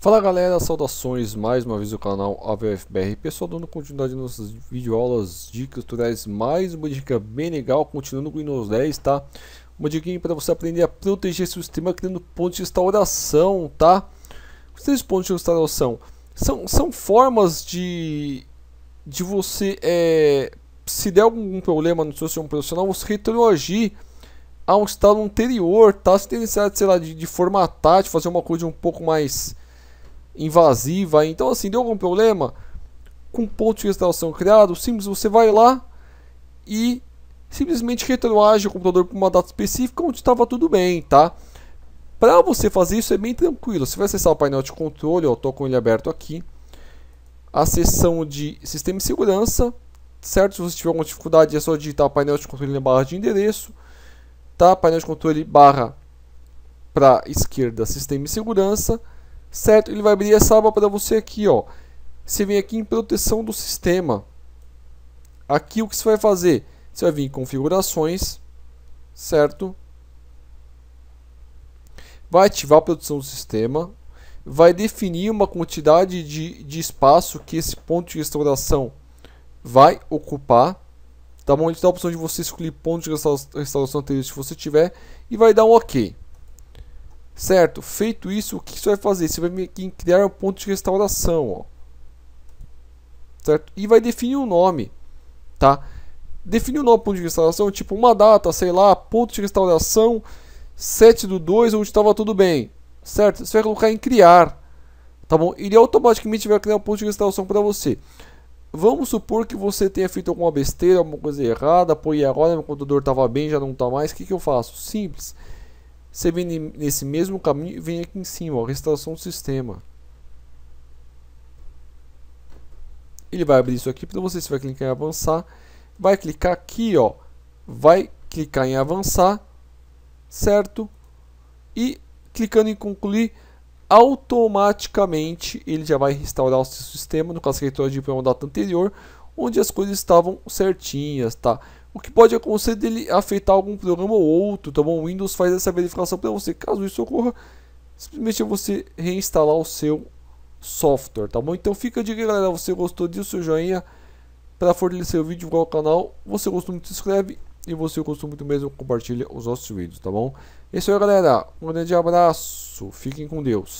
Fala galera, saudações mais uma vez do canal AVFBR Pessoal, dando continuidade nas nossas videoaulas, dicas, tutoriais, mais uma dica bem legal, continuando com o Windows 10, tá? Uma dica para você aprender a proteger seu sistema criando pontos de instauração, tá? Os três pontos de instauração são, são formas de, de você, é, se der algum problema no seu sistema profissional, você retroagir a um estado anterior, tá? Se tem necessidade, sei lá, de, de formatar, de fazer uma coisa um pouco mais invasiva. Então, assim, deu algum problema com pontos de restauração criado, simples, você vai lá e simplesmente retroage o computador para uma data específica onde estava tudo bem, tá? Para você fazer isso é bem tranquilo. Você vai acessar o painel de controle, eu estou com ele aberto aqui. A seção de sistema de segurança, certo? Se você tiver alguma dificuldade é só digitar painel de controle na barra de endereço, tá? Painel de controle barra para esquerda, sistema de segurança certo? Ele vai abrir essa aba para você aqui, ó. Você vem aqui em proteção do sistema. Aqui o que você vai fazer? Você vai vir em configurações, certo? Vai ativar a proteção do sistema. Vai definir uma quantidade de, de espaço que esse ponto de restauração vai ocupar. Tá bom? Ele dá a opção de você escolher ponto de restauração anterior se você tiver. E vai dar um OK. Certo, feito isso, o que você vai fazer? Você vai criar um ponto de restauração, ó. Certo? E vai definir um nome, tá? Definir um nome ponto de restauração, tipo uma data, sei lá, ponto de restauração 7 do 2, onde estava tudo bem. Certo? Você vai colocar em criar, tá bom? Ele automaticamente vai criar um ponto de restauração para você. Vamos supor que você tenha feito alguma besteira, alguma coisa errada, pô, e agora meu computador estava bem, já não está mais, o que, que eu faço? Simples. Simples você vem nesse mesmo caminho e vem aqui em cima, ó, restauração do sistema. Ele vai abrir isso aqui para então você, você vai clicar em avançar, vai clicar aqui, ó, vai clicar em avançar, certo? E clicando em concluir, automaticamente ele já vai restaurar o seu sistema, no caso que ele de uma data anterior, onde as coisas estavam certinhas, tá? o que pode acontecer dele afetar algum programa ou outro, tá bom? O Windows faz essa verificação para você. Caso isso ocorra, simplesmente você reinstalar o seu software, tá bom? Então fica de galera, você gostou disso, seu joinha para fortalecer o vídeo igual o canal. Você gostou muito, se inscreve e você gostou muito mesmo, compartilha os nossos vídeos, tá bom? É isso aí, galera. Um grande abraço. Fiquem com Deus.